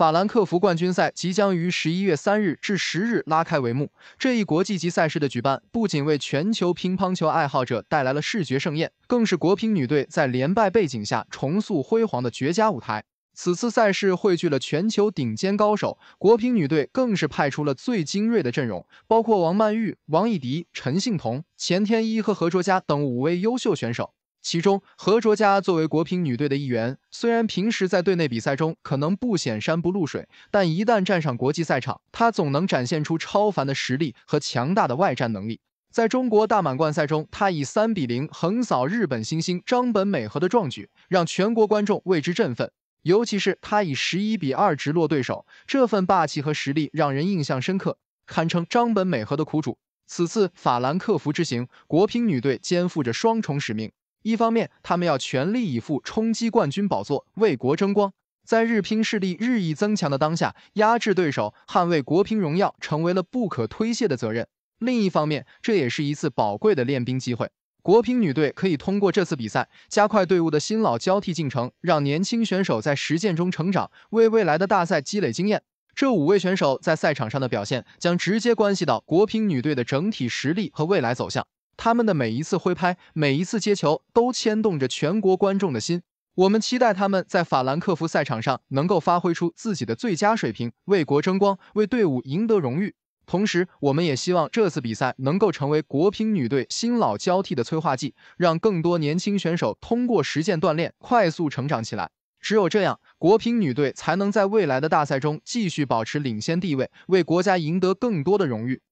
法兰克福冠军赛即将于十一月三日至十日拉开帷幕。这一国际级赛事的举办，不仅为全球乒乓球爱好者带来了视觉盛宴，更是国乒女队在连败背景下重塑辉煌的绝佳舞台。此次赛事汇聚了全球顶尖高手，国乒女队更是派出了最精锐的阵容，包括王曼玉、王艺迪、陈幸同、钱天一和何卓佳等五位优秀选手。其中，何卓佳作为国乒女队的一员，虽然平时在队内比赛中可能不显山不露水，但一旦站上国际赛场，她总能展现出超凡的实力和强大的外战能力。在中国大满贯赛中，她以三比零横扫日本新星张本美和的壮举，让全国观众为之振奋。尤其是她以十一比二直落对手，这份霸气和实力让人印象深刻，堪称张本美和的苦主。此次法兰克福之行，国乒女队肩负着双重使命。一方面，他们要全力以赴冲击冠军宝座，为国争光。在日乒势力日益增强的当下，压制对手、捍卫国乒荣耀成为了不可推卸的责任。另一方面，这也是一次宝贵的练兵机会。国乒女队可以通过这次比赛，加快队伍的新老交替进程，让年轻选手在实践中成长，为未来的大赛积累经验。这五位选手在赛场上的表现，将直接关系到国乒女队的整体实力和未来走向。他们的每一次挥拍，每一次接球，都牵动着全国观众的心。我们期待他们在法兰克福赛场上能够发挥出自己的最佳水平，为国争光，为队伍赢得荣誉。同时，我们也希望这次比赛能够成为国乒女队新老交替的催化剂，让更多年轻选手通过实践锻炼快速成长起来。只有这样，国乒女队才能在未来的大赛中继续保持领先地位，为国家赢得更多的荣誉。